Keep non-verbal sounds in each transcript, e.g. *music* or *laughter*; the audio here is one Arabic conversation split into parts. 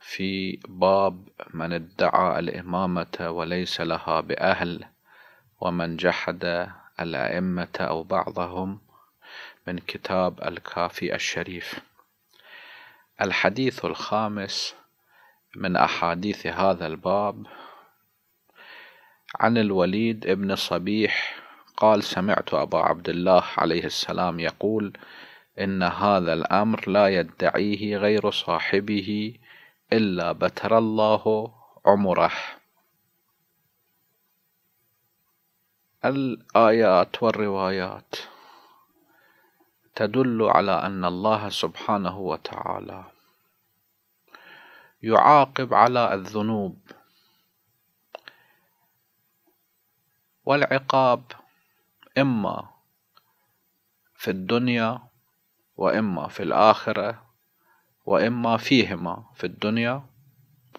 في باب من ادعى الإمامة وليس لها بأهل ومن جحد الأئمة أو بعضهم من كتاب الكافي الشريف الحديث الخامس من أحاديث هذا الباب عن الوليد ابن صبيح قال سمعت أبا عبد الله عليه السلام يقول إن هذا الأمر لا يدعيه غير صاحبه إلا بتر الله عمره الآيات والروايات تدل على أن الله سبحانه وتعالى يعاقب على الذنوب والعقاب إما في الدنيا وإما في الآخرة وإما فيهما في الدنيا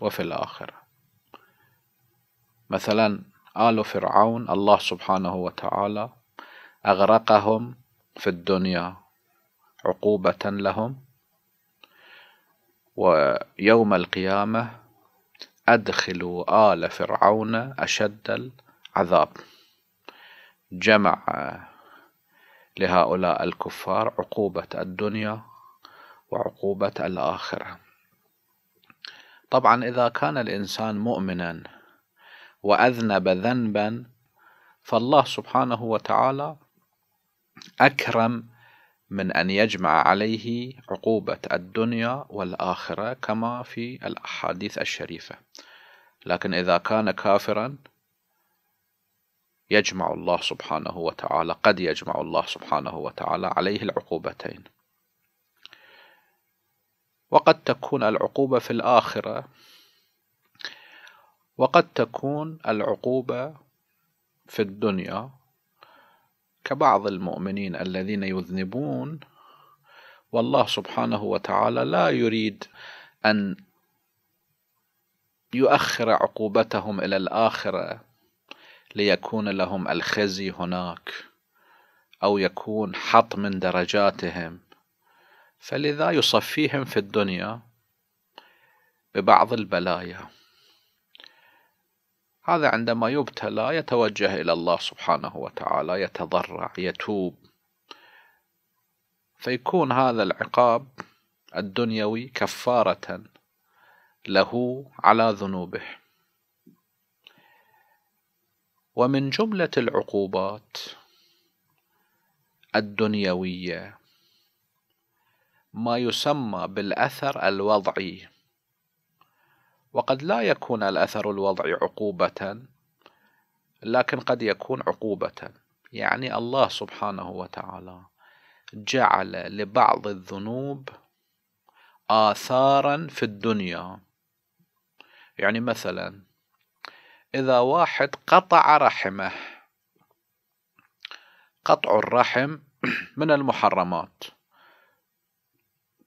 وفي الآخرة مثلا آل فرعون الله سبحانه وتعالى أغرقهم في الدنيا عقوبة لهم ويوم القيامة أدخلوا آل فرعون أشد العذاب جمع لهؤلاء الكفار عقوبة الدنيا وعقوبة الآخرة طبعا إذا كان الإنسان مؤمنا وأذنب ذنبا فالله سبحانه وتعالى أكرم من أن يجمع عليه عقوبة الدنيا والآخرة كما في الأحاديث الشريفة لكن إذا كان كافرا يجمع الله سبحانه وتعالى قد يجمع الله سبحانه وتعالى عليه العقوبتين وقد تكون العقوبة في الآخرة وقد تكون العقوبة في الدنيا كبعض المؤمنين الذين يذنبون والله سبحانه وتعالى لا يريد أن يؤخر عقوبتهم إلى الآخرة ليكون لهم الخزي هناك أو يكون حط من درجاتهم فلذا يصفيهم في الدنيا ببعض البلايا هذا عندما يبتلى يتوجه إلى الله سبحانه وتعالى يتضرع يتوب فيكون هذا العقاب الدنيوي كفارة له على ذنوبه ومن جملة العقوبات الدنيوية ما يسمى بالأثر الوضعي وقد لا يكون الأثر الوضعي عقوبة لكن قد يكون عقوبة يعني الله سبحانه وتعالى جعل لبعض الذنوب آثارا في الدنيا يعني مثلا إذا واحد قطع رحمه قطع الرحم من المحرمات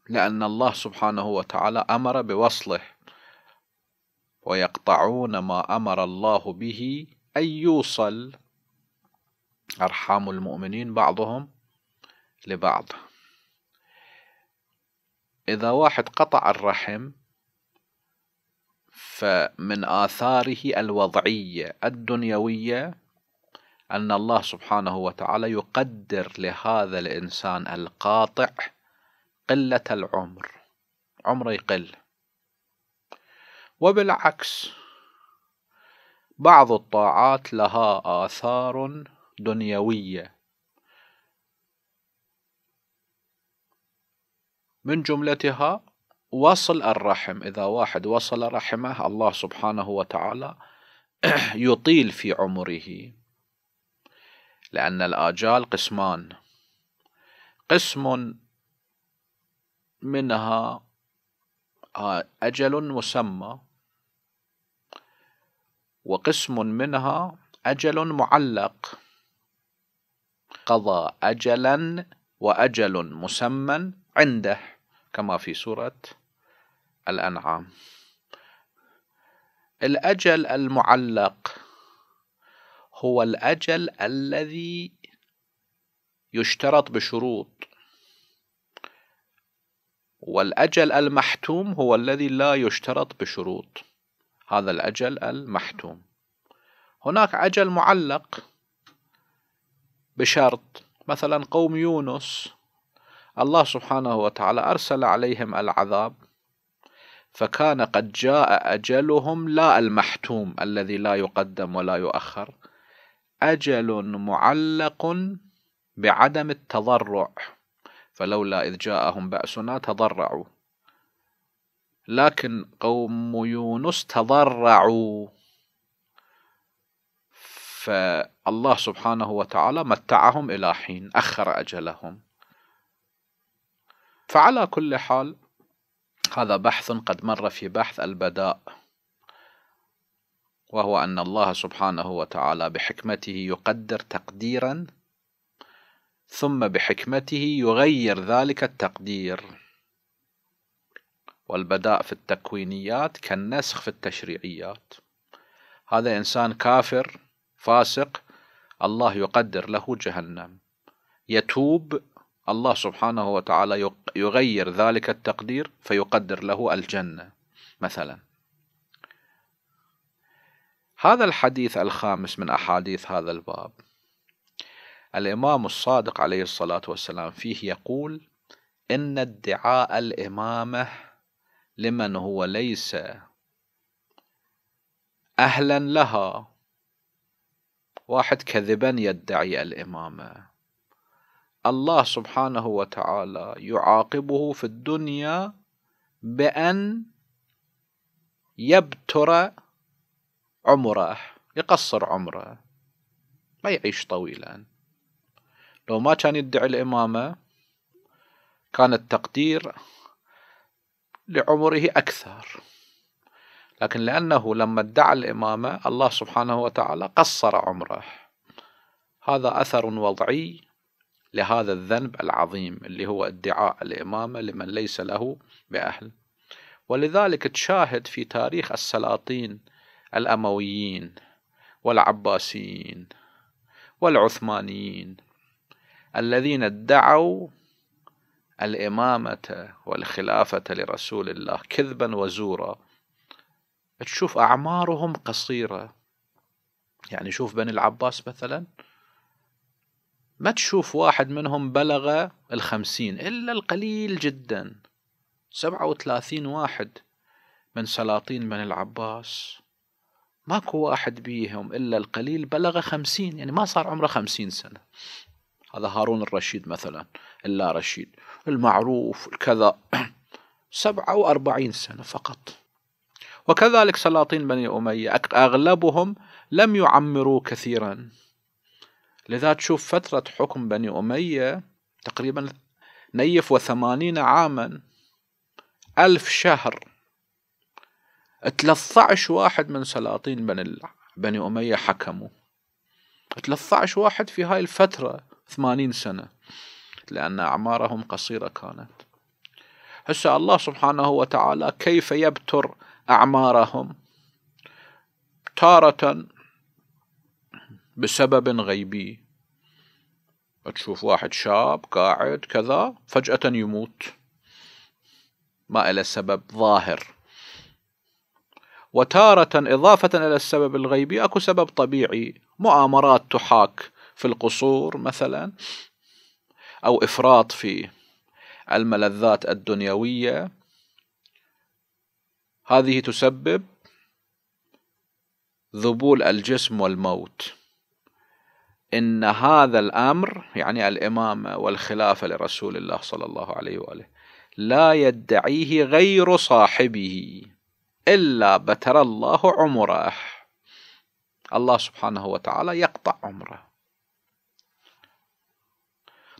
لأن الله سبحانه وتعالى أمر بوصله ويقطعون ما أمر الله به أن يوصل أرحام المؤمنين بعضهم لبعض إذا واحد قطع الرحم فمن آثاره الوضعية الدنيوية أن الله سبحانه وتعالى يقدر لهذا الإنسان القاطع قلة العمر عمره يقل وبالعكس بعض الطاعات لها آثار دنيوية من جملتها وصل الرحم إذا واحد وصل رحمه الله سبحانه وتعالى *clears throat* يطيل في عمره لأن الآجال قسمان قسم منها آه، أجل مسمى وقسم منها أجل معلق قضى أجلا وأجل مسمى عنده كما في سورة الأنعام الأجل المعلق هو الأجل الذي يشترط بشروط والأجل المحتوم هو الذي لا يشترط بشروط هذا الأجل المحتوم هناك أجل معلق بشرط مثلا قوم يونس الله سبحانه وتعالى أرسل عليهم العذاب فكان قد جاء أجلهم لا المحتوم الذي لا يقدم ولا يؤخر أجل معلق بعدم التضرع فلولا إذ جاءهم بأسنا تضرعوا لكن قوم يونس تضرعوا فالله سبحانه وتعالى متعهم إلى حين أخر أجلهم فعلى كل حال هذا بحث قد مر في بحث البداء وهو أن الله سبحانه وتعالى بحكمته يقدر تقديرا ثم بحكمته يغير ذلك التقدير والبداء في التكوينيات كالنسخ في التشريعيات هذا إنسان كافر فاسق الله يقدر له جهنم يتوب الله سبحانه وتعالى يغير ذلك التقدير فيقدر له الجنة مثلا هذا الحديث الخامس من أحاديث هذا الباب الإمام الصادق عليه الصلاة والسلام فيه يقول إن ادعاء الإمامة لمن هو ليس أهلا لها واحد كذبا يدعي الإمامة الله سبحانه وتعالى يعاقبه في الدنيا بأن يبتر عمره يقصر عمره ما يعيش طويلا لو ما كان يدعي الإمامة كان التقدير لعمره أكثر لكن لأنه لما ادعى الإمامة الله سبحانه وتعالى قصر عمره هذا أثر وضعي لهذا الذنب العظيم اللي هو ادعاء الإمامة لمن ليس له بأهل ولذلك تشاهد في تاريخ السلاطين الأمويين والعباسيين والعثمانيين الذين ادعوا الإمامة والخلافة لرسول الله كذبا وزورا تشوف أعمارهم قصيرة يعني شوف بني العباس مثلا ما تشوف واحد منهم بلغ الخمسين إلا القليل جدا سبعة وثلاثين واحد من سلاطين بني العباس ماكو واحد بيهم إلا القليل بلغ خمسين يعني ما صار عمره خمسين سنة هذا هارون الرشيد مثلا اللا رشيد المعروف الكذا *clears throat* سبعة وأربعين سنة فقط وكذلك سلاطين بني أمية أغلبهم لم يعمروا كثيرا لذا تشوف فترة حكم بني أمية تقريبا نيف وثمانين عاما ألف شهر 13 واحد من سلاطين بني بني أمية حكموا 13 واحد في هاي الفترة ثمانين سنة لأن أعمارهم قصيرة كانت هسه الله سبحانه وتعالى كيف يبتر أعمارهم تارة بسبب غيبي تشوف واحد شاب قاعد كذا فجأة يموت ما إلى سبب ظاهر وتارة إضافة إلى السبب الغيبي أكو سبب طبيعي مؤامرات تحاك في القصور مثلا أو إفراط في الملذات الدنيوية هذه تسبب ذبول الجسم والموت إن هذا الأمر يعني الإمامة والخلافة لرسول الله صلى الله عليه وآله لا يدعيه غير صاحبه إلا بتر الله عمره الله سبحانه وتعالى يقطع عمره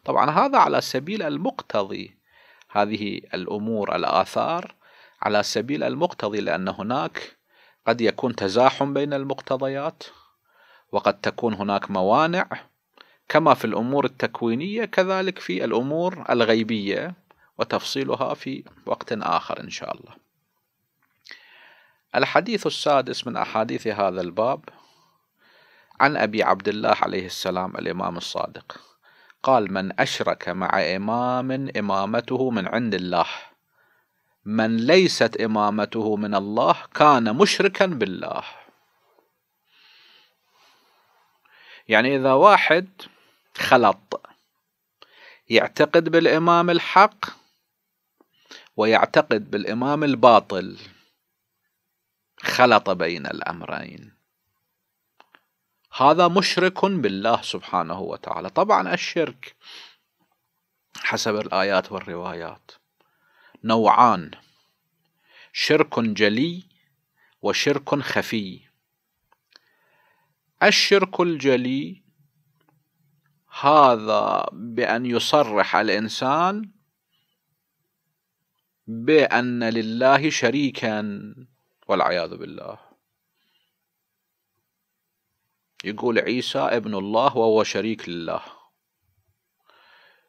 طبعا هذا على سبيل المقتضي هذه الأمور الآثار على سبيل المقتضي لأن هناك قد يكون تزاحم بين المقتضيات وقد تكون هناك موانع كما في الأمور التكوينية كذلك في الأمور الغيبية وتفصيلها في وقت آخر إن شاء الله الحديث السادس من أحاديث هذا الباب عن أبي عبد الله عليه السلام الإمام الصادق قال من أشرك مع إمام إمامته من عند الله من ليست إمامته من الله كان مشركا بالله يعني إذا واحد خلط يعتقد بالإمام الحق ويعتقد بالإمام الباطل خلط بين الأمرين هذا مشرك بالله سبحانه وتعالى طبعا الشرك حسب الآيات والروايات نوعان شرك جلي وشرك خفي الشرك الجلي هذا بأن يصرح الإنسان بأن لله شريكا والعياذ بالله يقول عيسى ابن الله وهو شريك لله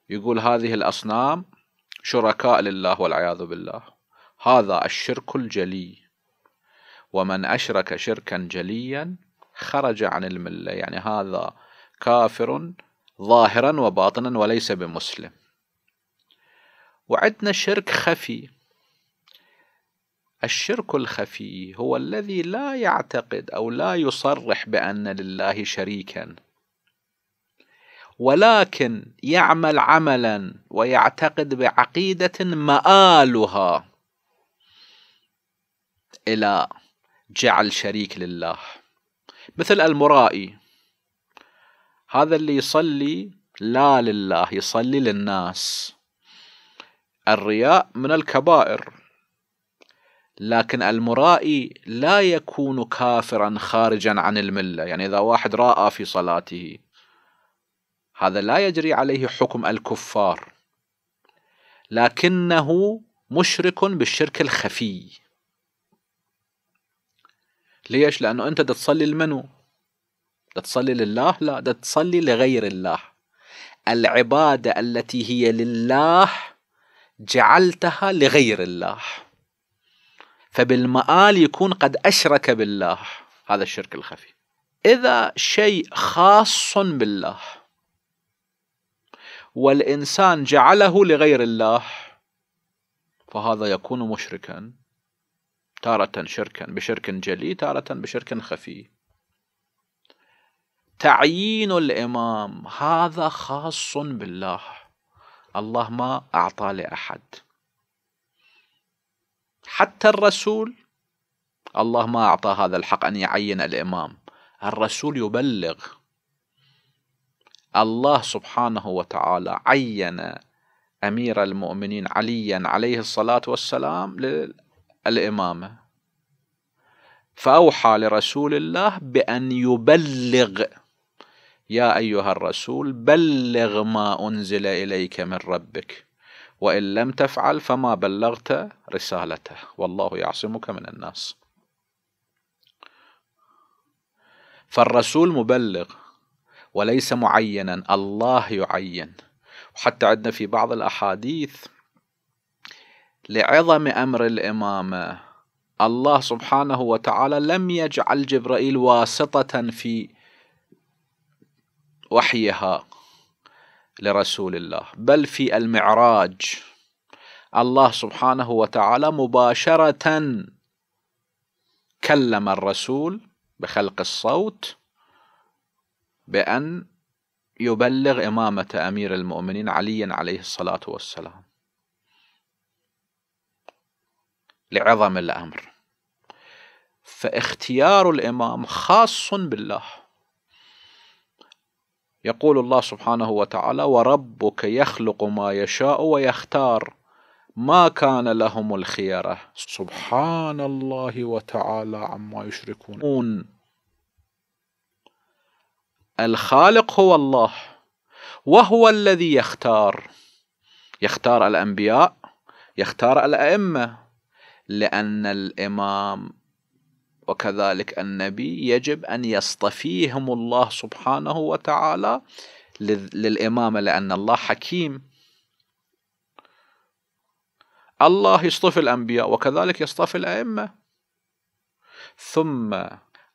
يقول هذه الأصنام شركاء لله والعياذ بالله هذا الشرك الجلي ومن أشرك شركا جليا خرج عن الملة يعني هذا كافر ظاهرا وباطنا وليس بمسلم وعندنا شرك خفي الشرك الخفي هو الذي لا يعتقد او لا يصرح بان لله شريكا ولكن يعمل عملا ويعتقد بعقيده مآلها الى جعل شريك لله مثل المرائي هذا اللي يصلي لا لله يصلي للناس الرياء من الكبائر لكن المرائي لا يكون كافرا خارجا عن المله يعني اذا واحد راى في صلاته هذا لا يجري عليه حكم الكفار لكنه مشرك بالشرك الخفي ليش لانه انت تصلي لمنو تصلي لله لا تصلي لغير الله العباده التي هي لله جعلتها لغير الله فبالمآل يكون قد أشرك بالله هذا الشرك الخفي إذا شيء خاص بالله والإنسان جعله لغير الله فهذا يكون مشركا تارة شركا بشرك جلي تارة بشرك خفي تعيين الإمام هذا خاص بالله الله ما أعطى لأحد حتى الرسول الله ما أعطى هذا الحق أن يعين الإمام الرسول يبلغ الله سبحانه وتعالى عين أمير المؤمنين عليا عليه الصلاة والسلام للإمامة فأوحى لرسول الله بأن يبلغ يا أيها الرسول بلغ ما أنزل إليك من ربك وإن لم تفعل فما بلغت رسالته والله يعصمك من الناس فالرسول مبلغ وليس معينا الله يعين وحتى عندنا في بعض الأحاديث لعظم أمر الإمامة الله سبحانه وتعالى لم يجعل جبرائيل واسطة في وحيها لرسول الله بل في المعراج الله سبحانه وتعالى مباشرة كلم الرسول بخلق الصوت بأن يبلغ إمامة أمير المؤمنين علي عليه الصلاة والسلام لعظم الأمر فاختيار الإمام خاص بالله يقول الله سبحانه وتعالى وربك يخلق ما يشاء ويختار ما كان لهم الخيرة سبحان الله وتعالى عما يشركون الخالق هو الله وهو الذي يختار يختار الأنبياء يختار الأئمة لأن الإمام وكذلك النبي يجب أن يصطفيهم الله سبحانه وتعالى للإمامة لأن الله حكيم الله يصطفي الأنبياء وكذلك يصطفي الأئمة ثم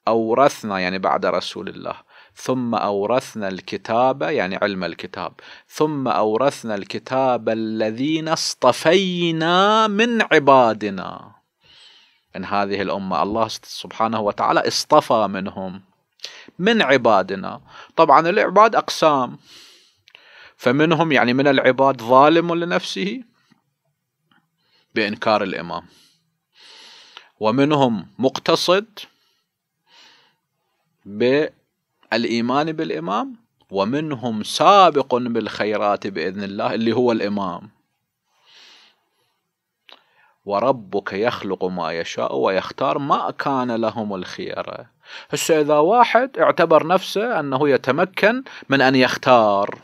أورثنا يعني بعد رسول الله ثم أورثنا الكتاب يعني علم الكتاب ثم أورثنا الكتاب الذين اصطفينا من عبادنا من هذه الأمة الله سبحانه وتعالى اصطفى منهم من عبادنا طبعا العباد أقسام فمنهم يعني من العباد ظالم لنفسه بإنكار الإمام ومنهم مقتصد بالإيمان بالإمام ومنهم سابق بالخيرات بإذن الله اللي هو الإمام وربك يخلق ما يشاء ويختار ما كان لهم الخيارة هسه إذا واحد اعتبر نفسه أنه يتمكن من أن يختار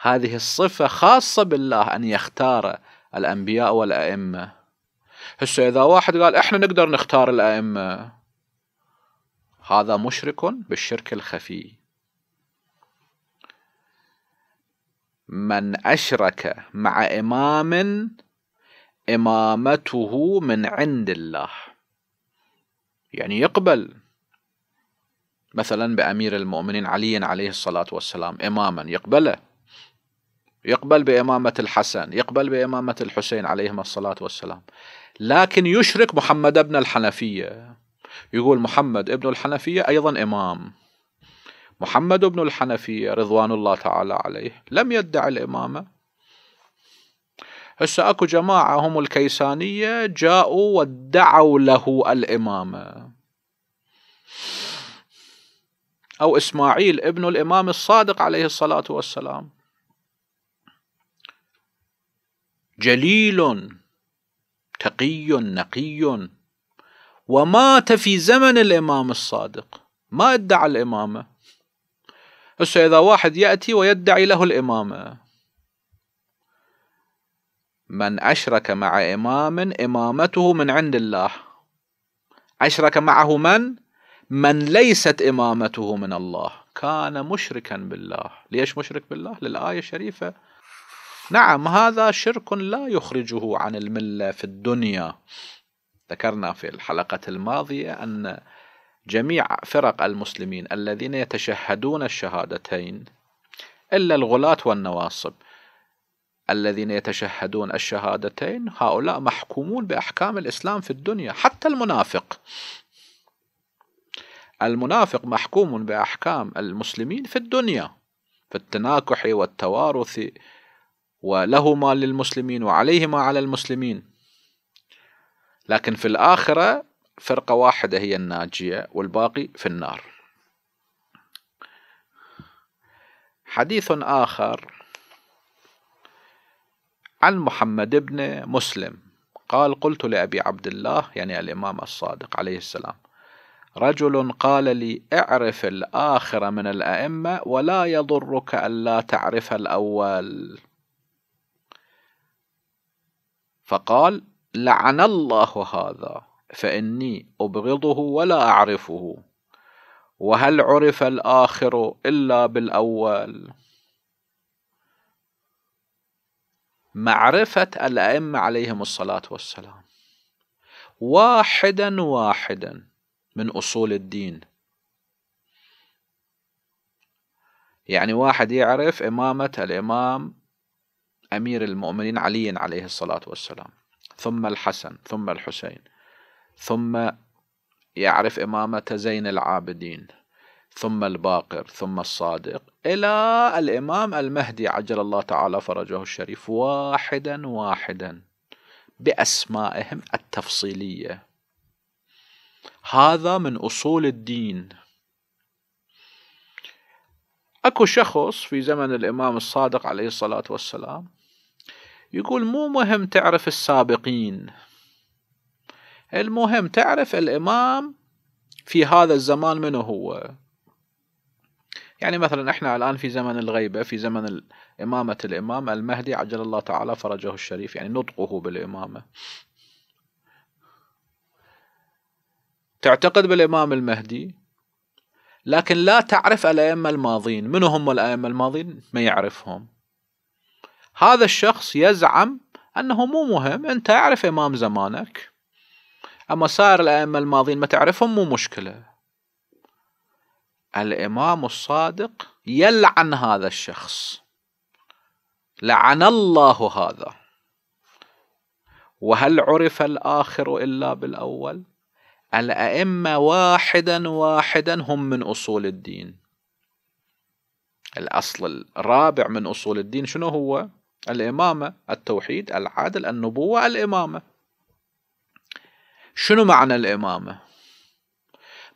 هذه الصفة خاصة بالله أن يختار الأنبياء والأئمة هسه إذا واحد قال إحنا نقدر نختار الأئمة هذا مشرك بالشرك الخفي من أشرك مع إمام إمامته من عند الله يعني يقبل مثلا بأمير المؤمنين علي عليه الصلاة والسلام إماما يقبله يقبل بإمامة الحسن يقبل بإمامة الحسين عليهما الصلاة والسلام لكن يشرك محمد ابن الحنفية يقول محمد ابن الحنفية أيضا إمام محمد ابن الحنفية رضوان الله تعالى عليه لم يدعي الإمامة هسه اكو جماعه هم الكيسانيه جاءوا وادعوا له الامامه او اسماعيل ابن الامام الصادق عليه الصلاه والسلام جليل تقي نقي ومات في زمن الامام الصادق ما ادعى الامامه هسه اذا واحد ياتي ويدعي له الامامه من أشرك مع إمام إمامته من عند الله أشرك معه من؟ من ليست إمامته من الله كان مشركا بالله ليش مشرك بالله؟ للآية الشريفة نعم هذا شرك لا يخرجه عن الملة في الدنيا ذكرنا في الحلقة الماضية أن جميع فرق المسلمين الذين يتشهدون الشهادتين إلا الغلاة والنواصب الذين يتشهدون الشهادتين هؤلاء محكومون بأحكام الإسلام في الدنيا حتى المنافق المنافق محكوم بأحكام المسلمين في الدنيا في التناكح والتوارث وله ما للمسلمين وعليه ما على المسلمين لكن في الآخرة فرقة واحدة هي الناجية والباقي في النار حديث آخر عن محمد بن مسلم قال قلت لأبي عبد الله يعني الإمام الصادق عليه السلام رجل قال لي اعرف الآخر من الأئمة ولا يضرك ألا تعرف الأول فقال لعن الله هذا فإني أبغضه ولا أعرفه وهل عرف الآخر إلا بالأول معرفة الأئمة عليهم الصلاة والسلام واحدا واحدا من أصول الدين يعني واحد يعرف إمامة الإمام أمير المؤمنين علي عليه الصلاة والسلام ثم الحسن ثم الحسين ثم يعرف إمامة زين العابدين ثم الباقر ثم الصادق إلى الإمام المهدي عجل الله تعالى فرجه الشريف واحدا واحدا بأسمائهم التفصيلية هذا من أصول الدين اكو شخص في زمن الامام الصادق عليه الصلاه والسلام يقول مو مهم تعرف السابقين المهم تعرف الامام في هذا الزمان منو هو يعني مثلا احنا الآن في زمن الغيبة في زمن إمامة الإمام المهدي عجل الله تعالى فرجه الشريف يعني نطقه بالإمامة تعتقد بالإمام المهدي لكن لا تعرف الأئمة الماضين من هم الأئمة الماضين ما يعرفهم هذا الشخص يزعم أنه مو مهم أنت اعرف إمام زمانك أما سائر الأئمة الماضين ما تعرفهم مو مشكلة الإمام الصادق يلعن هذا الشخص لعن الله هذا وهل عرف الآخر إلا بالأول الأئمة واحدا واحدا هم من أصول الدين الأصل الرابع من أصول الدين شنو هو الإمامة التوحيد العدل النبوة الإمامة شنو معنى الإمامة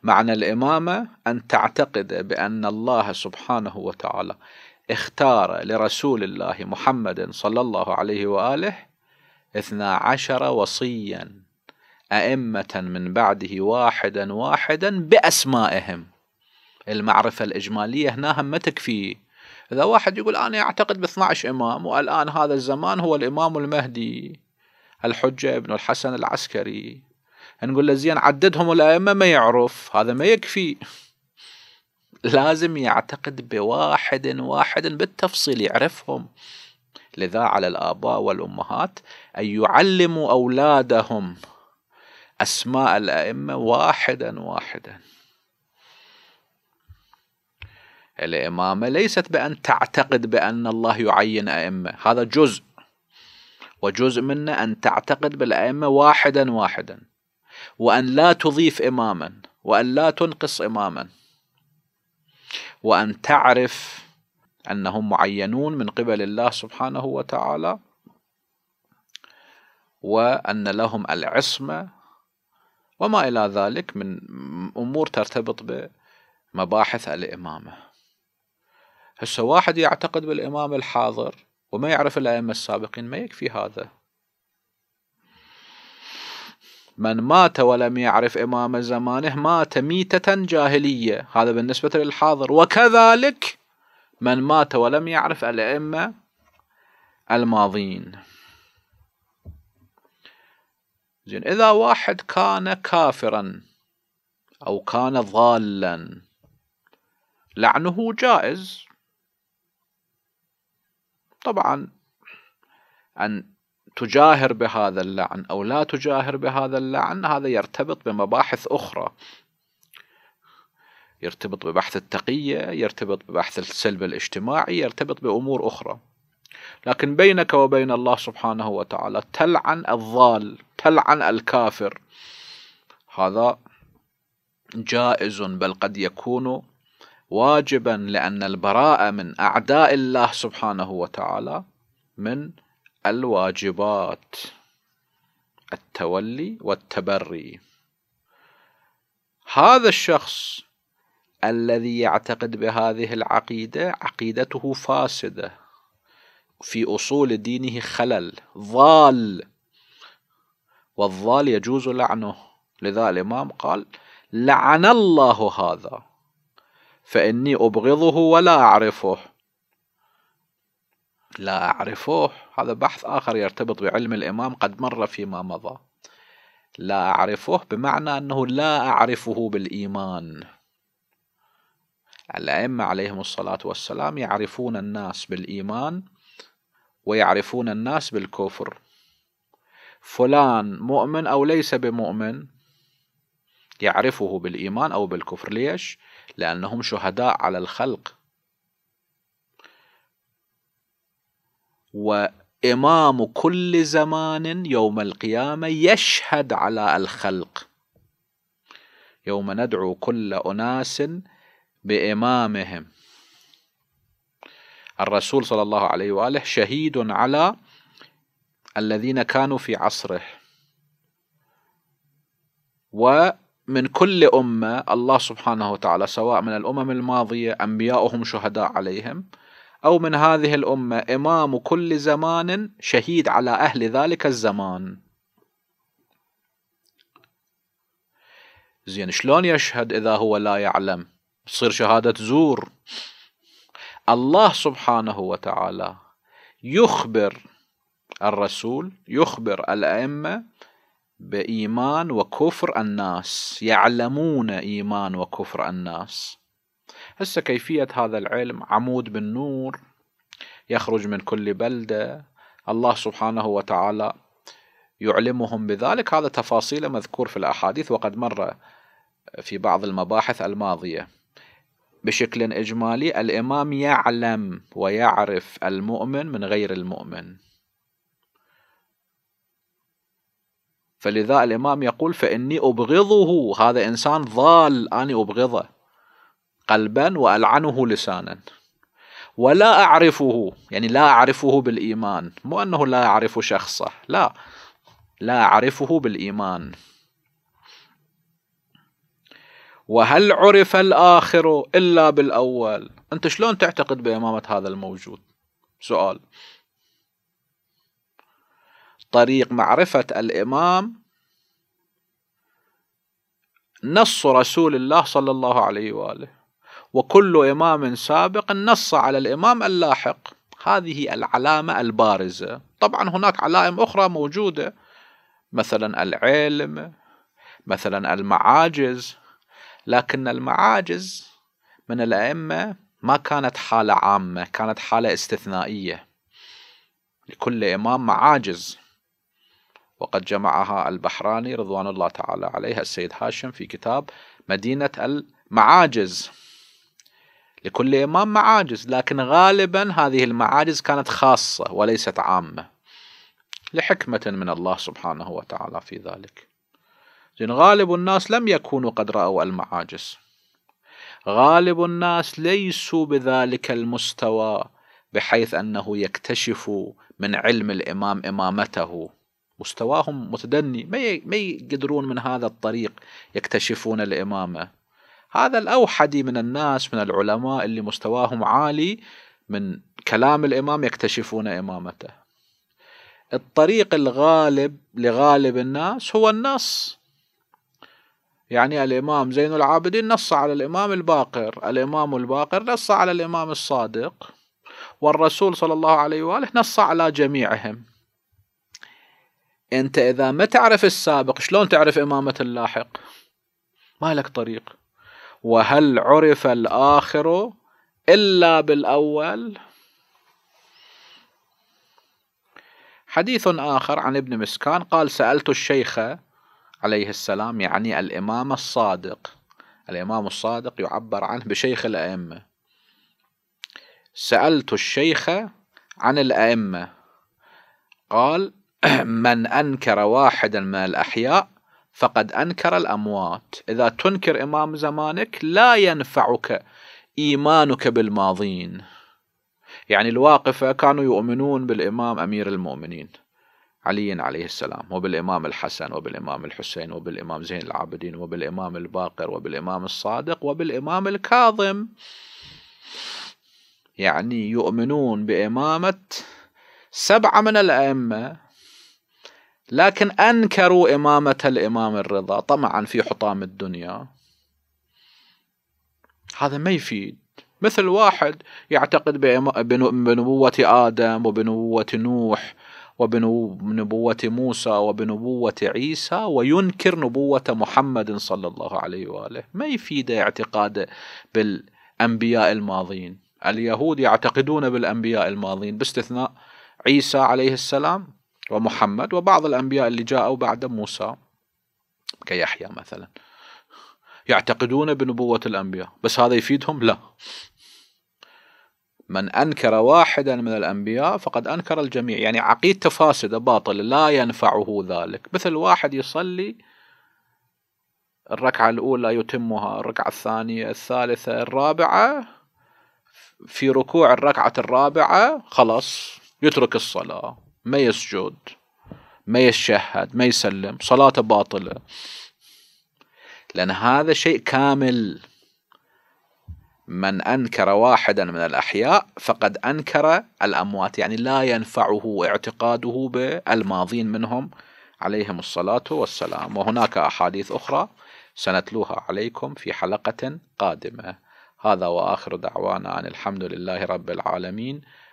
معنى الإمامة أن تعتقد بأن الله سبحانه وتعالى اختار لرسول الله محمد صلى الله عليه وآله اثنا عشر وصيا أئمة من بعده واحدا واحدا بأسمائهم المعرفة الإجمالية هنا هم تكفي إذا واحد يقول أنا أعتقد ب 12 إمام والآن هذا الزمان هو الإمام المهدي الحجة ابن الحسن العسكري نقول له زين عددهم الأئمة ما يعرف هذا ما يكفي لازم يعتقد بواحد واحد بالتفصيل يعرفهم لذا على الآباء والأمهات أن يعلموا أولادهم أسماء الأئمة واحدا واحدا الإمامة ليست بأن تعتقد بأن الله يعين أئمة هذا جزء وجزء منه أن تعتقد بالأئمة واحدا واحدا وأن لا تضيف إماما وأن لا تنقص إماما وأن تعرف أنهم معينون من قبل الله سبحانه وتعالى وأن لهم العصمة وما إلى ذلك من أمور ترتبط بمباحث الإمامة هسه واحد يعتقد بالإمام الحاضر وما يعرف الأئمة السابقين ما يكفي هذا من مات ولم يعرف إمام زمانه مات ميتة جاهلية هذا بالنسبة للحاضر وكذلك من مات ولم يعرف الأئمة الماضين زين إذا واحد كان كافرا أو كان ضالا لعنه جائز طبعا أن تجاهر بهذا اللعن أو لا تجاهر بهذا اللعن هذا يرتبط بمباحث أخرى يرتبط ببحث التقية يرتبط ببحث السلب الاجتماعي يرتبط بأمور أخرى لكن بينك وبين الله سبحانه وتعالى تلعن الضال تلعن الكافر هذا جائز بل قد يكون واجبا لأن البراءة من أعداء الله سبحانه وتعالى من الواجبات التولي والتبري هذا الشخص الذي يعتقد بهذه العقيدة عقيدته فاسدة في أصول دينه خلل ضال والضال يجوز لعنه لذا الإمام قال لعن الله هذا فإني أبغضه ولا أعرفه لا أعرفه هذا بحث آخر يرتبط بعلم الإمام قد مر فيما مضى لا أعرفه بمعنى أنه لا أعرفه بالإيمان الأئمة عليهم الصلاة والسلام يعرفون الناس بالإيمان ويعرفون الناس بالكفر فلان مؤمن أو ليس بمؤمن يعرفه بالإيمان أو بالكفر ليش؟ لأنهم شهداء على الخلق وامام كل زمان يوم القيامه يشهد على الخلق يوم ندعو كل اناس بامامهم الرسول صلى الله عليه واله شهيد على الذين كانوا في عصره ومن كل امه الله سبحانه وتعالى سواء من الامم الماضيه انبياؤهم شهداء عليهم أو من هذه الأمة إمام كل زمان شهيد على أهل ذلك الزمان زين شلون يشهد إذا هو لا يعلم تصير شهادة زور الله سبحانه وتعالى يخبر الرسول يخبر الأئمة بإيمان وكفر الناس يعلمون إيمان وكفر الناس هسه كيفية هذا العلم عمود بالنور يخرج من كل بلدة الله سبحانه وتعالى يعلمهم بذلك هذا تفاصيل مذكور في الأحاديث وقد مر في بعض المباحث الماضية بشكل إجمالي الإمام يعلم ويعرف المؤمن من غير المؤمن فلذا الإمام يقول فإني أبغضه هذا إنسان ضال أنا أبغضه قلبا والعنه لسانا ولا اعرفه يعني لا اعرفه بالايمان مو انه لا اعرف شخصه لا لا اعرفه بالايمان وهل عرف الاخر الا بالاول انت شلون تعتقد بامامه هذا الموجود سؤال طريق معرفه الامام نص رسول الله صلى الله عليه واله وكل إمام سابق نص على الإمام اللاحق هذه العلامة البارزة طبعا هناك علائم أخرى موجودة مثلا العلم مثلا المعاجز لكن المعاجز من الأئمة ما كانت حالة عامة كانت حالة استثنائية لكل إمام معاجز وقد جمعها البحراني رضوان الله تعالى عليه السيد هاشم في كتاب مدينة المعاجز لكل إمام معاجز لكن غالبا هذه المعاجز كانت خاصة وليست عامة لحكمة من الله سبحانه وتعالى في ذلك زين غالب الناس لم يكونوا قد رأوا المعاجز غالب الناس ليسوا بذلك المستوى بحيث أنه يكتشف من علم الإمام إمامته مستواهم متدني ما يقدرون من هذا الطريق يكتشفون الإمامة هذا الأوحدي من الناس من العلماء اللي مستواهم عالي من كلام الإمام يكتشفون إمامته الطريق الغالب لغالب الناس هو النص يعني الإمام زين العابدين نص على الإمام الباقر الإمام الباقر نص على الإمام الصادق والرسول صلى الله عليه وآله نص على جميعهم أنت إذا ما تعرف السابق شلون تعرف إمامة اللاحق ما لك طريق وهل عرف الآخر إلا بالأول حديث آخر عن ابن مسكان قال سألت الشيخ عليه السلام يعني الإمام الصادق الإمام الصادق يعبر عنه بشيخ الأئمة سألت الشيخ عن الأئمة قال *clears throat* من أنكر واحدا من الأحياء فقد أنكر الأموات إذا تنكر إمام زمانك لا ينفعك إيمانك بالماضين يعني الواقفة كانوا يؤمنون بالإمام أمير المؤمنين علي عليه السلام وبالإمام الحسن وبالإمام الحسين وبالإمام زين العابدين وبالإمام الباقر وبالإمام الصادق وبالإمام الكاظم يعني يؤمنون بإمامة سبعة من الأئمة لكن أنكروا إمامة الإمام الرضا طمعا في حطام الدنيا هذا ما يفيد مثل واحد يعتقد بنبوة آدم وبنبوة نوح وبنبوة موسى وبنبوة عيسى وينكر نبوة محمد صلى الله عليه وآله ما يفيد اعتقاده بالأنبياء الماضين اليهود يعتقدون بالأنبياء الماضين باستثناء عيسى عليه السلام ومحمد وبعض الأنبياء اللي جاءوا بعد موسى كيحيى مثلا يعتقدون بنبوة الأنبياء بس هذا يفيدهم لا من أنكر واحدا من الأنبياء فقد أنكر الجميع يعني عقيدته فاسدة باطل لا ينفعه ذلك مثل واحد يصلي الركعة الأولى يتمها الركعة الثانية الثالثة الرابعة في ركوع الركعة الرابعة خلاص يترك الصلاة ما يسجد ما يشهد ما يسلم صلاته باطلة لأن هذا شيء كامل من أنكر واحدا من الأحياء فقد أنكر الأموات يعني لا ينفعه اعتقاده بالماضين منهم عليهم الصلاة والسلام وهناك أحاديث أخرى سنتلوها عليكم في حلقة قادمة هذا وآخر دعوانا أن الحمد لله رب العالمين